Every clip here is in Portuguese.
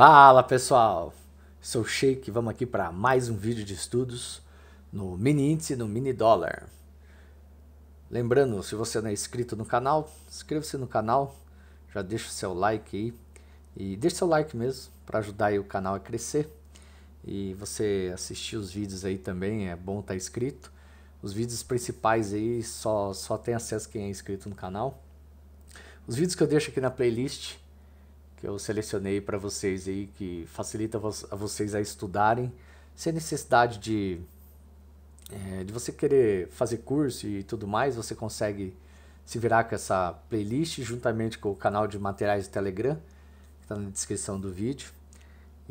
Fala pessoal, sou Sheik, e vamos aqui para mais um vídeo de estudos no mini índice no mini dólar. Lembrando, se você não é inscrito no canal, inscreva-se no canal, já deixa o seu like aí e deixa seu like mesmo para ajudar o canal a crescer. E você assistir os vídeos aí também, é bom estar tá inscrito. Os vídeos principais aí só, só tem acesso quem é inscrito no canal. Os vídeos que eu deixo aqui na playlist que eu selecionei para vocês aí, que facilita a vocês a estudarem, sem necessidade de, é, de você querer fazer curso e tudo mais, você consegue se virar com essa playlist juntamente com o canal de materiais do Telegram, que está na descrição do vídeo.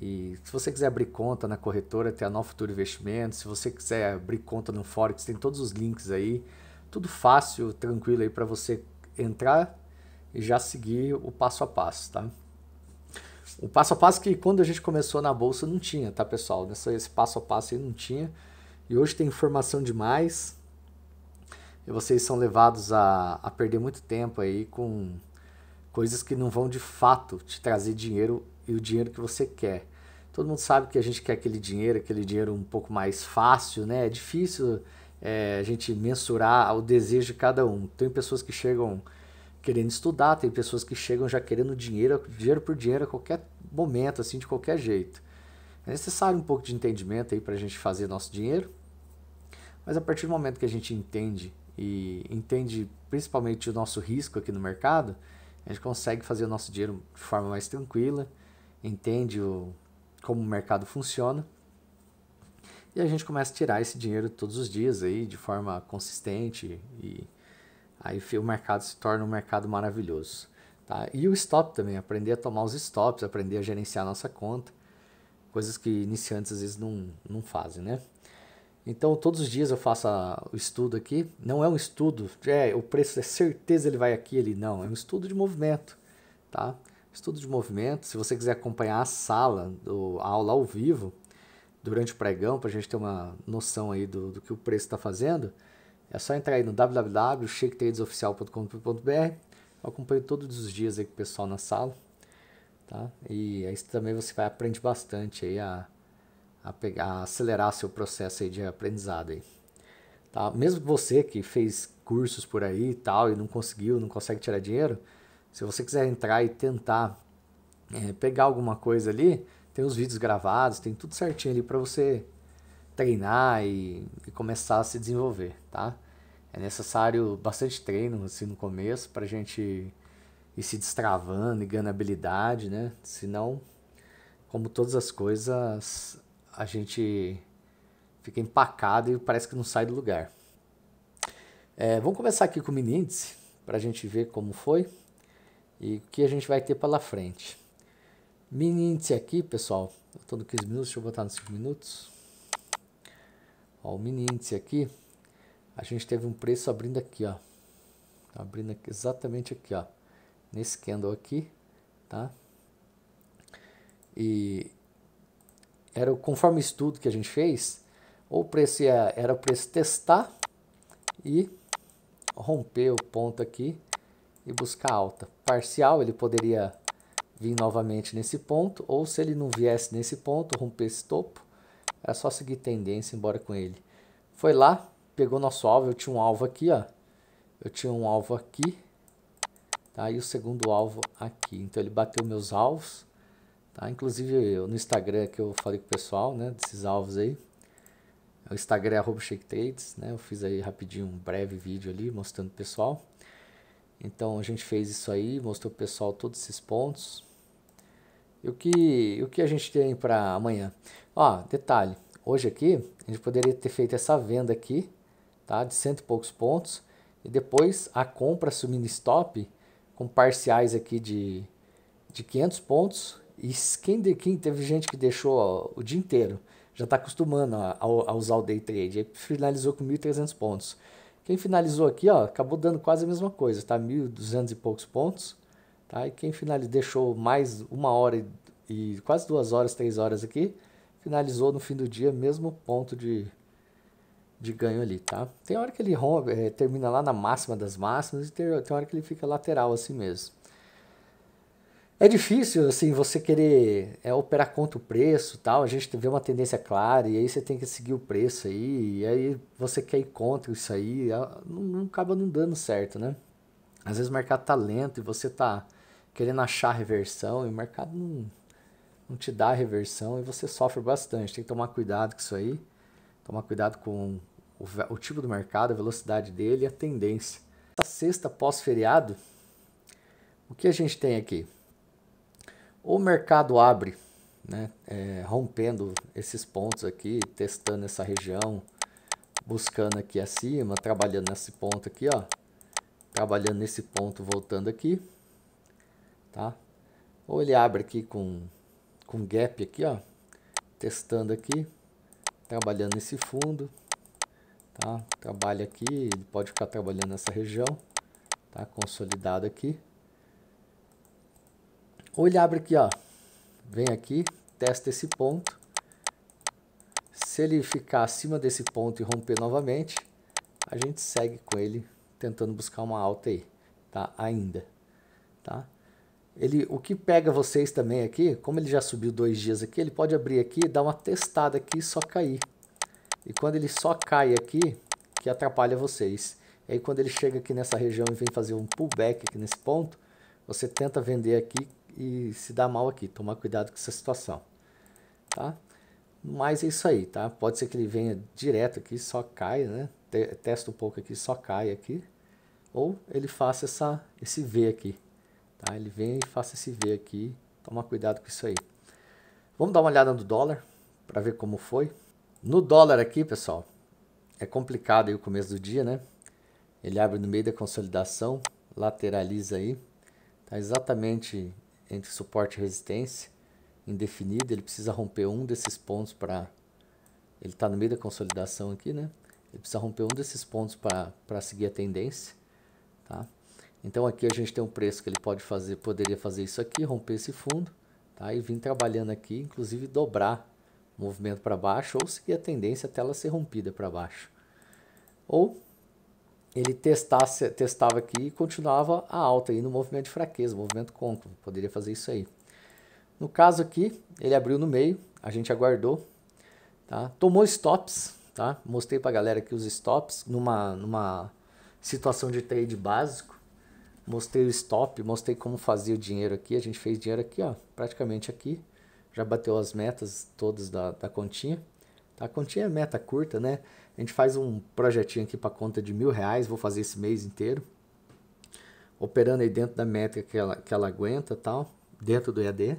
E se você quiser abrir conta na corretora, tem a Nova Futuro Investimentos, se você quiser abrir conta no Forex, tem todos os links aí. Tudo fácil, tranquilo aí para você entrar e já seguir o passo a passo, tá? O passo a passo que quando a gente começou na bolsa não tinha, tá, pessoal? Nessa, esse passo a passo aí não tinha. E hoje tem informação demais. E vocês são levados a, a perder muito tempo aí com coisas que não vão de fato te trazer dinheiro e o dinheiro que você quer. Todo mundo sabe que a gente quer aquele dinheiro, aquele dinheiro um pouco mais fácil, né? É difícil é, a gente mensurar o desejo de cada um. Tem pessoas que chegam querendo estudar, tem pessoas que chegam já querendo dinheiro, dinheiro por dinheiro a qualquer momento, assim, de qualquer jeito. É necessário um pouco de entendimento aí para a gente fazer nosso dinheiro, mas a partir do momento que a gente entende e entende principalmente o nosso risco aqui no mercado, a gente consegue fazer o nosso dinheiro de forma mais tranquila, entende o, como o mercado funciona e a gente começa a tirar esse dinheiro todos os dias aí de forma consistente e Aí o mercado se torna um mercado maravilhoso. Tá? E o stop também, aprender a tomar os stops, aprender a gerenciar a nossa conta, coisas que iniciantes às vezes não, não fazem, né? Então todos os dias eu faço o estudo aqui, não é um estudo, é, o preço é certeza ele vai aqui, ele não, é um estudo de movimento, tá? Estudo de movimento, se você quiser acompanhar a sala, do, a aula ao vivo, durante o pregão, para a gente ter uma noção aí do, do que o preço está fazendo, é só entrar aí no www.shaketradesoficial.com.br. Eu acompanho todos os dias aí com o pessoal na sala. Tá? E aí também você vai aprender bastante aí a, a, pegar, a acelerar seu processo aí de aprendizado. Aí, tá? Mesmo você que fez cursos por aí e tal e não conseguiu, não consegue tirar dinheiro, se você quiser entrar e tentar é, pegar alguma coisa ali, tem os vídeos gravados, tem tudo certinho ali para você treinar e, e, começar a se desenvolver, tá? é necessário bastante treino assim, no começo para a gente ir se destravando e ganhando habilidade, né? Senão, como todas as coisas, a gente fica empacado e parece que não sai do lugar. É, vamos começar aqui com o mini índice para a gente ver como foi e o que a gente vai ter pela frente. Mini índice aqui, pessoal, eu estou no 15 minutos, deixa eu botar nos 5 minutos. Ó, o mini índice aqui, a gente teve um preço abrindo aqui, ó. Tá abrindo aqui, exatamente aqui, ó. Nesse candle aqui, tá? E era conforme o estudo que a gente fez, ou o preço ia, era o preço testar e romper o ponto aqui e buscar alta. Parcial, ele poderia vir novamente nesse ponto, ou se ele não viesse nesse ponto, romper esse topo, era só seguir tendência embora com ele. Foi lá, pegou nosso alvo, eu tinha um alvo aqui, ó. Eu tinha um alvo aqui, tá? E o segundo alvo aqui. Então ele bateu meus alvos, tá? Inclusive eu, no Instagram que eu falei com o pessoal, né? Desses alvos aí. É o Instagram é Shake Trades, né? Eu fiz aí rapidinho um breve vídeo ali mostrando o pessoal. Então a gente fez isso aí, mostrou o pessoal todos esses pontos. E o que, o que a gente tem para amanhã? Ó, detalhe, hoje aqui a gente poderia ter feito essa venda aqui, tá? de cento e poucos pontos. E depois a compra assumindo stop com parciais aqui de, de 500 pontos. E quem, de, quem teve gente que deixou ó, o dia inteiro, já está acostumando a, a, usar o day trade. Aí finalizou com 1.300 pontos. Quem finalizou aqui, ó, acabou dando quase a mesma coisa, tá? 1.200 e poucos pontos. Tá? E quem finalizou, deixou mais uma hora e, e quase duas horas, três horas aqui, finalizou no fim do dia, mesmo ponto de, de ganho ali, tá? Tem hora que ele rompe, eh, é, termina lá na máxima das máximas e tem, tem hora que ele fica lateral assim mesmo. É difícil, assim, você querer é, operar contra o preço tal. A gente vê uma tendência clara e aí você tem que seguir o preço aí. E aí você quer ir contra isso aí. Não, não acaba não dando certo, né? Às vezes o mercado tá lento e você tá querendo achar reversão e o mercado não, não te dá reversão e você sofre bastante. Tem que tomar cuidado com isso aí. Tomar cuidado com o, o tipo do mercado, a velocidade dele e a tendência. Essa sexta pós-feriado, o que a gente tem aqui? O mercado abre, né, é, rompendo esses pontos aqui, testando essa região, buscando aqui acima, trabalhando nesse ponto aqui, ó, trabalhando nesse ponto, voltando aqui, tá? Ou ele abre aqui com, com gap aqui, ó, testando aqui, trabalhando nesse fundo, tá? Trabalha aqui, ele pode ficar trabalhando nessa região, tá? Consolidado aqui. Ou ele abre aqui, ó, vem aqui, testa esse ponto. Se ele ficar acima desse ponto e romper novamente, a gente segue com ele tentando buscar uma alta aí, tá? Ainda, tá? ele, o que pega vocês também aqui, como ele já subiu dois dias aqui, ele pode abrir aqui, dar uma testada aqui e só cair. E quando ele só cai aqui, que atrapalha vocês. E aí quando ele chega aqui nessa região e vem fazer um pullback aqui nesse ponto, você tenta vender aqui e se dá mal aqui. Tomar cuidado com essa situação, tá? Mas é isso aí, tá? Pode ser que ele venha direto aqui, só cai, né? Testa um pouco aqui, só cai aqui. Ou ele faça essa, esse V aqui. Tá? Ele vem e faça esse V aqui. Toma cuidado com isso aí. Vamos dar uma olhada no dólar para ver como foi. No dólar aqui, pessoal, é complicado aí o começo do dia, né? Ele abre no meio da consolidação, lateraliza aí. Tá exatamente entre suporte e resistência indefinido. Ele precisa romper um desses pontos para... Ele está no meio da consolidação aqui, né? Ele precisa romper um desses pontos para seguir a tendência, tá? Então aqui a gente tem um preço que ele pode fazer, poderia fazer isso aqui, romper esse fundo, tá? E vir trabalhando aqui, inclusive dobrar o movimento para baixo ou seguir a tendência até ela ser rompida para baixo. Ou ele testasse, testava aqui e continuava a alta aí no movimento de fraqueza, movimento côncavo, poderia fazer isso aí. No caso aqui, ele abriu no meio, a gente aguardou, tá? Tomou stops, tá? Mostrei para a galera aqui os stops numa numa situação de trade básico mostrei o stop, mostrei como fazia o dinheiro aqui. A gente fez dinheiro aqui, ó, praticamente aqui. Já bateu as metas todas da, da continha. Tá? A continha é meta curta, né? A gente faz um projetinho aqui para conta de mil reais, vou fazer esse mês inteiro. Operando aí dentro da métrica que ela, que ela aguenta tal, dentro do EAD.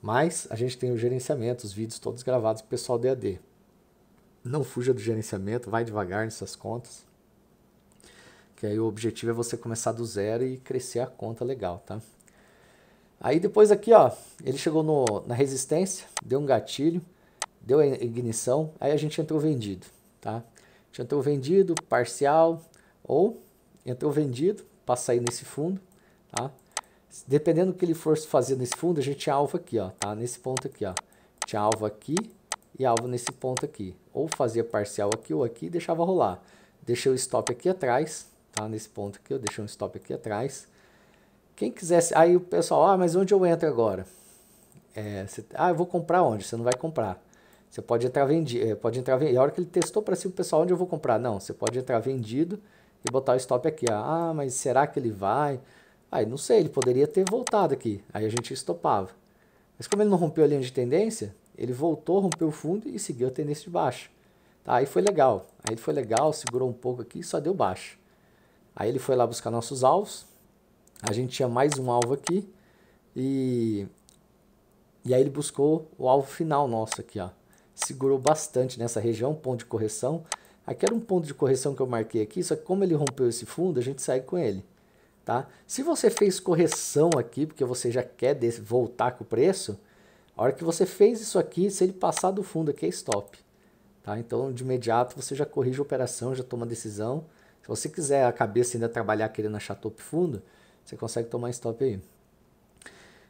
Mas a gente tem o gerenciamento, os vídeos todos gravados pro pessoal do EAD. Não fuja do gerenciamento, vai devagar nessas contas. Que aí o objetivo é você começar do zero e crescer a conta legal, tá? Aí depois aqui, ó, ele chegou no, na resistência, deu um gatilho, deu a ignição, aí a gente entrou vendido, tá? A gente entrou vendido, parcial, ou entrou vendido para sair nesse fundo, tá? Dependendo do que ele for fazer nesse fundo, a gente tinha alvo aqui, ó, tá? Nesse ponto aqui, ó. Tinha alvo aqui e alvo nesse ponto aqui. Ou fazia parcial aqui ou aqui e deixava rolar. Deixei o stop aqui atrás, tá nesse ponto aqui, eu deixei um stop aqui atrás. Quem quisesse, aí o pessoal, ah, mas onde eu entro agora? É, você, ah, eu vou comprar onde? Você não vai comprar. Você pode entrar vendido, é, pode entrar vendido. E a hora que ele testou para cima, o pessoal, onde eu vou comprar? Não, você pode entrar vendido e botar o stop aqui. Ah, ah mas será que ele vai? Aí, ah, não sei, ele poderia ter voltado aqui. Aí a gente estopava. Mas como ele não rompeu a linha de tendência, ele voltou, rompeu o fundo e seguiu a tendência de baixo. Tá, aí foi legal. Aí foi legal, segurou um pouco aqui e só deu baixo. Aí ele foi lá buscar nossos alvos. A gente tinha mais um alvo aqui. E, e aí ele buscou o alvo final nosso aqui, ó. Segurou bastante nessa região, ponto de correção. Aqui era um ponto de correção que eu marquei aqui, só que como ele rompeu esse fundo, a gente sai com ele. Tá? Se você fez correção aqui, porque você já quer voltar com o preço, a hora que você fez isso aqui, se ele passar do fundo aqui é stop. Tá? Então, de imediato, você já corrige a operação, já toma a decisão. Se você quiser a cabeça ainda trabalhar querendo achar top fundo, você consegue tomar stop aí.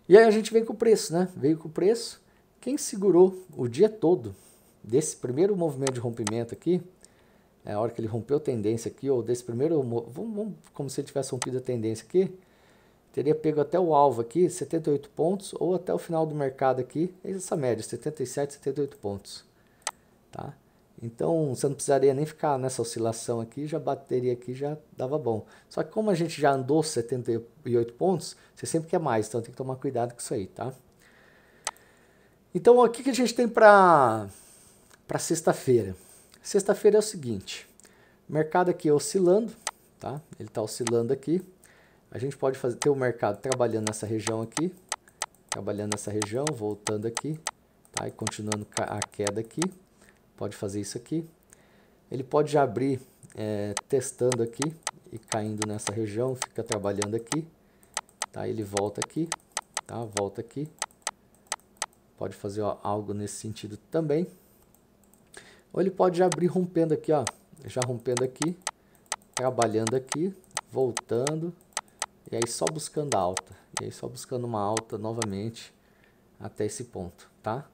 E aí a gente vem com o preço, né? Veio com o preço. Quem segurou o dia todo desse primeiro movimento de rompimento aqui, é a hora que ele rompeu a tendência aqui, ou desse primeiro, vamos, vamos como se ele tivesse rompido a tendência aqui, teria pego até o alvo aqui, 78 pontos, ou até o final do mercado aqui, é essa média, 77, 78 pontos. Tá? Então, você não precisaria nem ficar nessa oscilação aqui, já bateria aqui, já dava bom. Só que como a gente já andou 78 pontos, você sempre quer mais, então tem que tomar cuidado com isso aí, tá? Então, o que, que a gente tem para sexta-feira? Sexta-feira é o seguinte, mercado aqui oscilando, tá? Ele está oscilando aqui. A gente pode fazer, ter o mercado trabalhando nessa região aqui, trabalhando nessa região, voltando aqui, tá? E continuando a queda aqui pode fazer isso aqui. Ele pode já abrir é, testando aqui e caindo nessa região, fica trabalhando aqui. Tá? Ele volta aqui, tá? volta aqui. Pode fazer ó, algo nesse sentido também. Ou ele pode já abrir rompendo aqui, ó, já rompendo aqui, trabalhando aqui, voltando, e aí só buscando alta. E aí só buscando uma alta novamente até esse ponto, tá?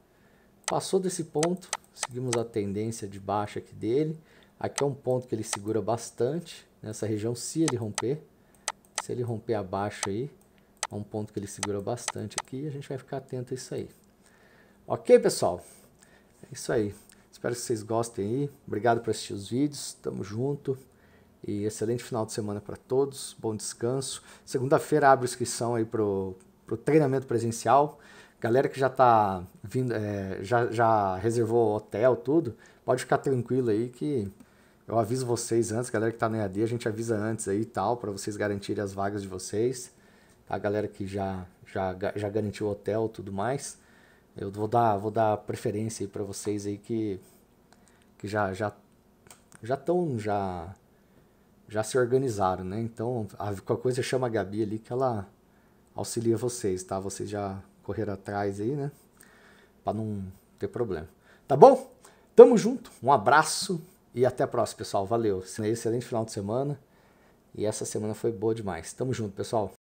Passou desse ponto, Seguimos a tendência de baixa aqui dele. Aqui é um ponto que ele segura bastante, nessa região, se ele romper. Se ele romper abaixo aí, é um ponto que ele segura bastante aqui a gente vai ficar atento a isso aí. Ok, pessoal? É isso aí. Espero que vocês gostem aí. Obrigado por assistir os vídeos. Tamo junto. E excelente final de semana para todos. Bom descanso. Segunda-feira abre inscrição aí pro, pro treinamento presencial. Galera que já tá vindo, é, já, já reservou hotel, tudo, pode ficar tranquilo aí que eu aviso vocês antes, galera que tá na EAD, a gente avisa antes aí e tal, para vocês garantirem as vagas de vocês. A tá? galera que já, já, já garantiu hotel tudo mais, eu vou dar, vou dar preferência aí para vocês aí que, que já já já estão já já se organizaram, né? Então, a, qualquer coisa chama a Gabi ali que ela auxilia vocês, tá? Vocês já correr atrás aí, né? Para não ter problema. Tá bom? Tamo junto, um abraço e até a próxima, pessoal. Valeu. É excelente final de semana. E essa semana foi boa demais. Tamo junto, pessoal.